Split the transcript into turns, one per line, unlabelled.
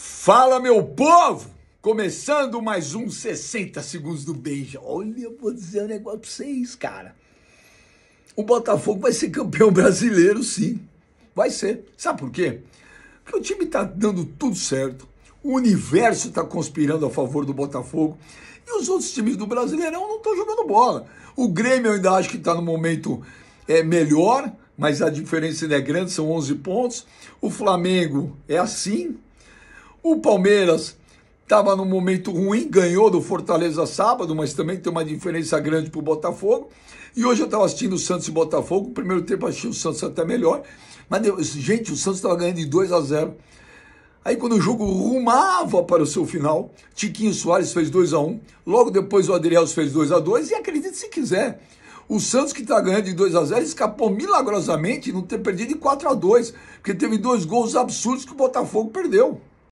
Fala, meu povo! Começando mais um 60 Segundos do beijo Olha, eu vou dizer um negócio pra vocês, cara. O Botafogo vai ser campeão brasileiro, sim. Vai ser. Sabe por quê? Porque o time tá dando tudo certo. O universo tá conspirando a favor do Botafogo. E os outros times do Brasileirão não estão jogando bola. O Grêmio eu ainda acho que tá no momento é, melhor, mas a diferença ainda é grande, são 11 pontos. O Flamengo é assim, o Palmeiras estava num momento ruim, ganhou do Fortaleza sábado, mas também tem uma diferença grande para o Botafogo. E hoje eu estava assistindo o Santos e Botafogo, o primeiro tempo achei o Santos até melhor, mas, gente, o Santos estava ganhando de 2 a 0 Aí quando o jogo rumava para o seu final, Tiquinho Soares fez 2 a 1 um, logo depois o Adrielos fez 2 a 2 e acredite se quiser, o Santos que está ganhando de 2 a 0 escapou milagrosamente não ter perdido de 4 a 2 porque teve dois gols absurdos que o Botafogo perdeu.